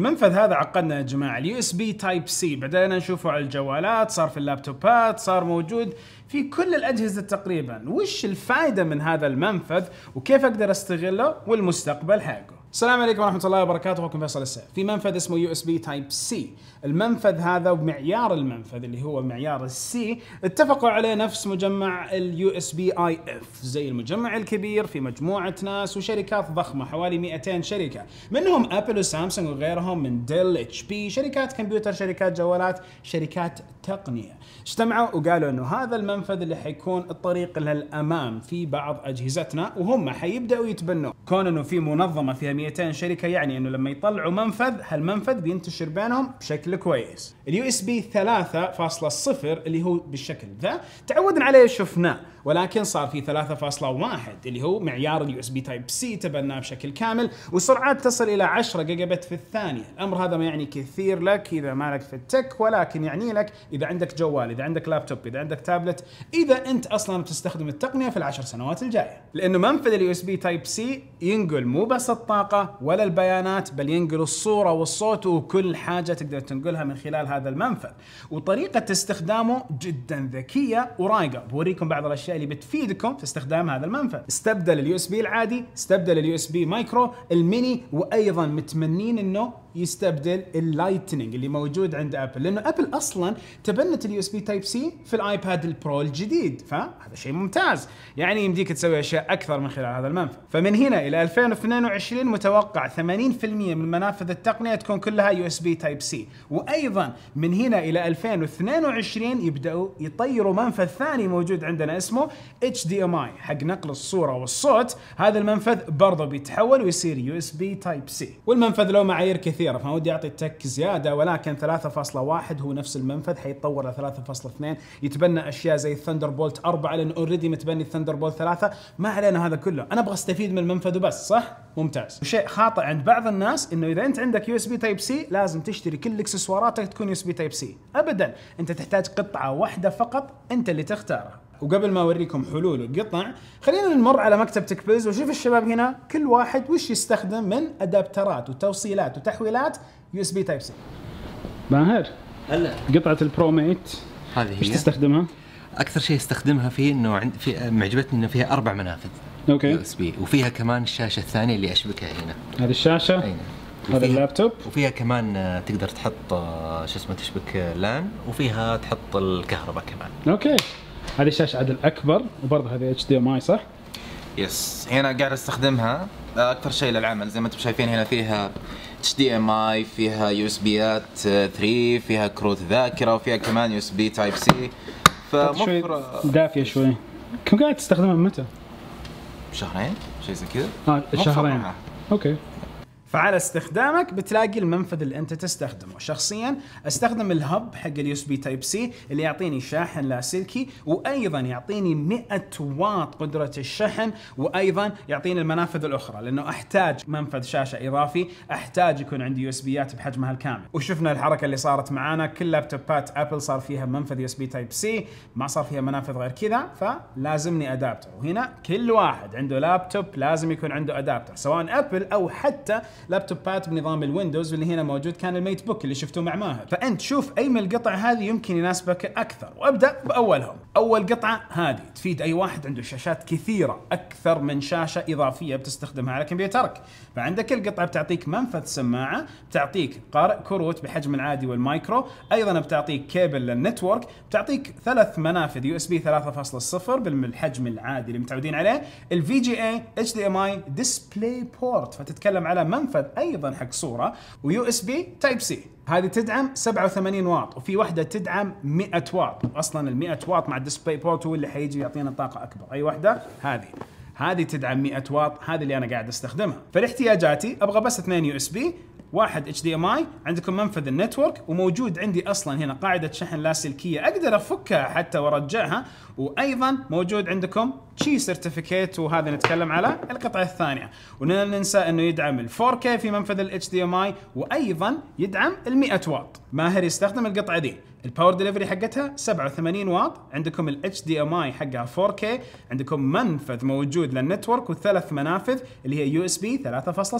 المنفذ هذا عقدنا يا جماعه اليو اس بي تايب سي بدأنا نشوفه على الجوالات صار في اللابتوبات صار موجود في كل الاجهزه تقريبا وش الفائده من هذا المنفذ وكيف اقدر استغله والمستقبل حقه السلام عليكم ورحمة الله وبركاته اخوكم فيصل السعد. في منفذ اسمه يو اس بي تايب سي، المنفذ هذا ومعيار المنفذ اللي هو معيار السي اتفقوا عليه نفس مجمع اليو اس بي اي اف زي المجمع الكبير في مجموعة ناس وشركات ضخمة حوالي 200 شركة، منهم ابل وسامسونج وغيرهم من ديل اتش بي، شركات كمبيوتر، شركات جوالات، شركات التقنيه اجتمعوا وقالوا انه هذا المنفذ اللي حيكون الطريق للامام في بعض اجهزتنا وهم حيبداوا يتبنوه كون انه في منظمه فيها 200 شركه يعني انه لما يطلعوا منفذ هالمنفذ بينتشر بينهم بشكل كويس اليو اس بي 3.0 اللي هو بالشكل ذا تعودنا عليه شفناه ولكن صار في 3.1 اللي هو معيار اليو اس بي تايب سي تبناه بشكل كامل وسرعات تصل الى 10 جيجا بت في الثانيه الامر هذا ما يعني كثير لك اذا مالك في التك ولكن يعني لك اذا عندك جوال اذا عندك لابتوب اذا عندك تابلت اذا انت اصلا بتستخدم التقنيه في العشر سنوات الجايه لانه منفذ اليو اس بي تايب سي ينقل مو بس الطاقه ولا البيانات بل ينقل الصوره والصوت وكل حاجه تقدر تنقلها من خلال هذا المنفذ وطريقه استخدامه جدا ذكيه ورايقه بوريكم بعض الاشياء اللي بتفيدكم في استخدام هذا المنفذ استبدل اليو اس بي العادي استبدل اليو اس بي مايكرو الميني وايضا متمنين انه يستبدل اللايتنينج اللي موجود عند ابل لانه ابل اصلا تبنت اليو اس بي تايب سي في الايباد البرو الجديد فهذا شيء ممتاز يعني يمديك تسوي اشياء اكثر من خلال هذا المنفذ فمن هنا الى 2022 متوقع 80% من منافذ التقنيه تكون كلها يو اس بي تايب سي وايضا من هنا الى 2022 يبداوا يطيروا منفذ ثاني موجود عندنا اسمه اتش دي ام اي حق نقل الصوره والصوت هذا المنفذ برضه بيتحول ويصير يو اس بي تايب سي والمنفذ له معايير كثير كثيره فما ودي اعطي التك زياده ولكن 3.1 هو نفس المنفذ حيتطور ل 3.2 يتبنى اشياء زي الثندر بولت 4 لان اوريدي متبني الثندر بولت 3 ما علينا هذا كله انا ابغى استفيد من المنفذ وبس صح ممتاز وشيء خاطئ عند بعض الناس انه اذا انت عندك يو اس بي تايب سي لازم تشتري كل اكسسواراتك تكون يو اس بي تايب سي ابدا انت تحتاج قطعه واحده فقط انت اللي تختارها وقبل ما اوريكم حلول القطع خلينا نمر على مكتب تكبيز وشوف الشباب هنا كل واحد وش يستخدم من ادابترات وتوصيلات وتحويلات يو اس بي تايب سي ماهر هلا قطعه البرو ميت هذه هي تستخدمها؟ اكثر شيء استخدمها فيه انه عند في معجبتني انه فيها اربع منافذ اوكي يو اس بي وفيها كمان الشاشه الثانيه اللي اشبكها هنا هذه الشاشه؟ اي نعم. هذا اللابتوب وفيها كمان آه، تقدر تحط آه، شو اسمه تشبك آه، لان وفيها تحط الكهرباء كمان اوكي هذه الشاشه عدل اكبر وبرضه هذه اتش دي ام اي صح؟ يس هنا قاعد استخدمها آه، اكثر شيء للعمل زي ما انتم شايفين هنا فيها اتش دي ام اي فيها يو اس بيات 3 آه، فيها كروت ذاكره وفيها كمان يو اس بي تايب سي فموفره دافيه شوي كم قاعد تستخدمها من متى؟ شهرين شيء زي كذا اه شهرين اوكي فعلى استخدامك بتلاقي المنفذ اللي انت تستخدمه شخصيا استخدم الهب حق اليو اس بي تايب سي اللي يعطيني شاحن لاسلكي وايضا يعطيني 100 واط قدره الشحن وايضا يعطيني المنافذ الاخرى لانه احتاج منفذ شاشه اضافي احتاج يكون عندي يو اس بيات بحجمها الكامل وشفنا الحركه اللي صارت معانا كل لابتوبات ابل صار فيها منفذ يو اس بي تايب سي ما صار فيها منافذ غير كذا فلازمني ادابتر وهنا كل واحد عنده لابتوب لازم يكون عنده ادابتر سواء ابل او حتى لابتوبات بنظام الويندوز واللي هنا موجود كان الميت بوك اللي شفته مع ماهر فانت شوف اي من القطع هذه يمكن يناسبك اكثر وابدا باولهم اول قطعه هذه تفيد اي واحد عنده شاشات كثيره اكثر من شاشه اضافيه بتستخدمها على كمبيوترك فعندك القطعه بتعطيك منفذ سماعه بتعطيك قارئ كروت بحجم العادي والمايكرو ايضا بتعطيك كيبل للنتورك بتعطيك ثلاث منافذ يو اس بي 3.0 بالحجم العادي اللي متعودين عليه الفي جي اي اتش دي ام اي ديسبلاي بورت فتتكلم على منفذ ايضا حق صوره ويو اس بي تايب سي هذه تدعم 87 واط وفي واحده تدعم 100 واط اصلا ال 100 واط مع الديسبلاي بورت هو اللي حيجي يعطينا طاقه اكبر اي واحده هذه هذه تدعم 100 واط هذه اللي انا قاعد استخدمها فلاحتياجاتي ابغى بس اثنين يو اس بي واحد اتش دي ام اي عندكم منفذ النتورك وموجود عندي اصلا هنا قاعده شحن لاسلكيه اقدر افكها حتى وارجعها وايضا موجود عندكم تشي سيرتيفيكيت وهذا نتكلم على القطعه الثانيه ولا ننسى انه يدعم ال 4K في منفذ الاتش دي ام اي وايضا يدعم ال 100 واط ماهر يستخدم القطعه دي الباور ديليفري حقتها 87 واط عندكم الاتش دي ام اي حقها 4 كي عندكم منفذ موجود للنتورك وثلاث منافذ اللي هي يو اس بي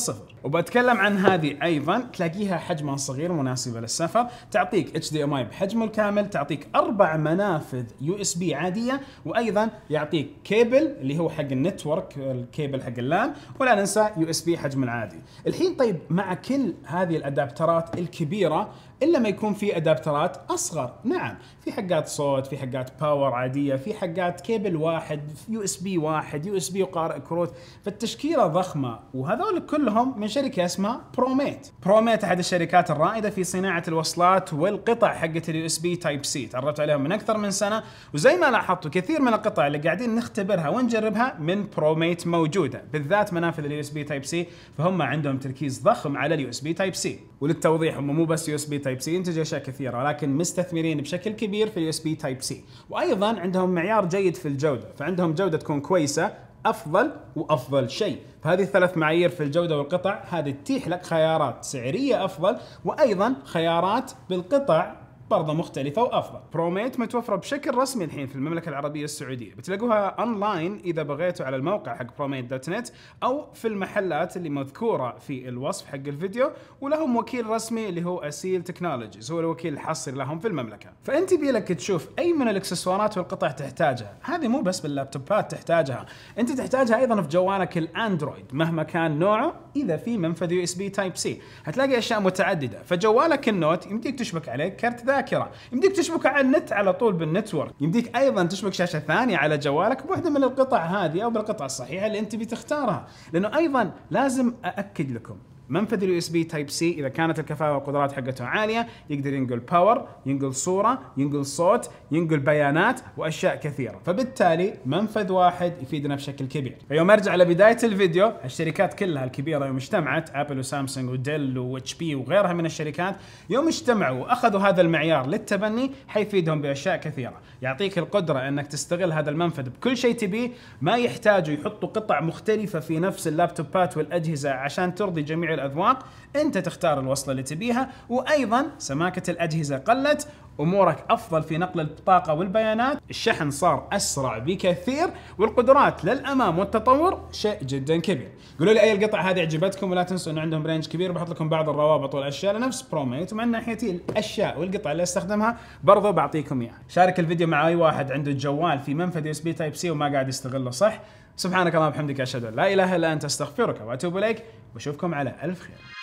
3.0 وبتكلم عن هذه ايضا تلاقيها حجمها صغير مناسبه للسفر تعطيك اتش دي ام اي بحجمه الكامل تعطيك اربع منافذ يو اس بي عاديه وايضا يعطيك كيبل اللي هو حق النتورك الكيبل حق اللان ولا ننسى يو اس بي حجم العادي الحين طيب مع كل هذه الادابترات الكبيره الا ما يكون في ادابترات اصغر نعم في حقات صوت في حقات باور عاديه في حقات كيبل واحد يو اس بي واحد يو اس بي وقارئ كروت فالتشكيله ضخمه وهذول كلهم من شركه اسمها بروميت بروميت احد الشركات الرائده في صناعه الوصلات والقطع حقت اليو اس بي تايب سي تعرفت عليهم من اكثر من سنه وزي ما لاحظتوا كثير من القطع اللي قاعدين نختبرها ونجربها من بروميت موجوده بالذات منافذ اليو اس بي تايب سي فهم عندهم تركيز ضخم على اليو اس بي تايب سي وللتوضيح هم مو بس يو اس بي تايب تايب سي ينتج اشياء كثيره لكن مستثمرين بشكل كبير في اليو اس بي تايب سي وايضا عندهم معيار جيد في الجوده فعندهم جوده تكون كويسه افضل وافضل شيء فهذه الثلاث معايير في الجوده والقطع هذه تتيح لك خيارات سعريه افضل وايضا خيارات بالقطع برضه مختلفه وافضل بروميت متوفره بشكل رسمي الحين في المملكه العربيه السعوديه بتلاقوها اونلاين اذا بغيتوا على الموقع حق بروميت دوت نت او في المحلات اللي مذكوره في الوصف حق الفيديو ولهم وكيل رسمي اللي هو اسيل تكنولوجيز هو الوكيل الحصري لهم في المملكه فانت بيلك تشوف اي من الاكسسوارات والقطع تحتاجها هذه مو بس باللابتوبات تحتاجها انت تحتاجها ايضا في جوالك الاندرويد مهما كان نوعه اذا في منفذ يو اس بي تايب سي هتلاقي اشياء متعدده فجوالك النوت يمديك تشبك عليه كارت ذاكره الذاكره يمديك تشبك على النت على طول بالنتورك يمديك ايضا تشبك شاشه ثانيه على جوالك بوحده من القطع هذه او بالقطع الصحيحه اللي انت بتختارها لانه ايضا لازم ااكد لكم منفذ اليو اس بي تايب سي اذا كانت الكفاءه والقدرات حقته عاليه يقدر ينقل باور ينقل صوره ينقل صوت ينقل بيانات واشياء كثيره فبالتالي منفذ واحد يفيدنا بشكل كبير فيوم ارجع لبدايه الفيديو الشركات كلها الكبيره يوم اجتمعت ابل وسامسونج وديل واتش بي وغيرها من الشركات يوم اجتمعوا واخذوا هذا المعيار للتبني حيفيدهم باشياء كثيره يعطيك القدره انك تستغل هذا المنفذ بكل شيء تبيه ما يحتاجوا يحطوا قطع مختلفه في نفس اللابتوبات والاجهزه عشان ترضي جميع الأذواق أنت تختار الوصلة اللي تبيها وأيضا سماكة الأجهزة قلت أمورك أفضل في نقل الطاقة والبيانات الشحن صار أسرع بكثير والقدرات للأمام والتطور شيء جدا كبير قولوا لي أي القطع هذه عجبتكم ولا تنسوا أن عندهم رينج كبير بحط لكم بعض الروابط والأشياء لنفس بروميت ومن ناحيتي الأشياء والقطع اللي استخدمها برضو بعطيكم إياها شارك الفيديو مع أي واحد عنده جوال في منفذ يو اس بي تايب سي وما قاعد يستغله صح سبحانك اللهم وبحمدك اشهد ان لا اله الا انت استغفرك واتوب اليك واشوفكم على الف خير